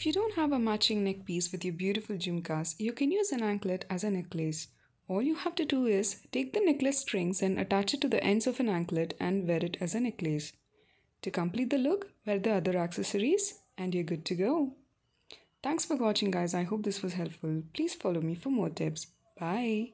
If you don't have a matching neck piece with your beautiful jumkas, you can use an anklet as a necklace. All you have to do is take the necklace strings and attach it to the ends of an anklet and wear it as a necklace. To complete the look, wear the other accessories and you're good to go. Thanks for watching guys. I hope this was helpful. Please follow me for more tips. Bye.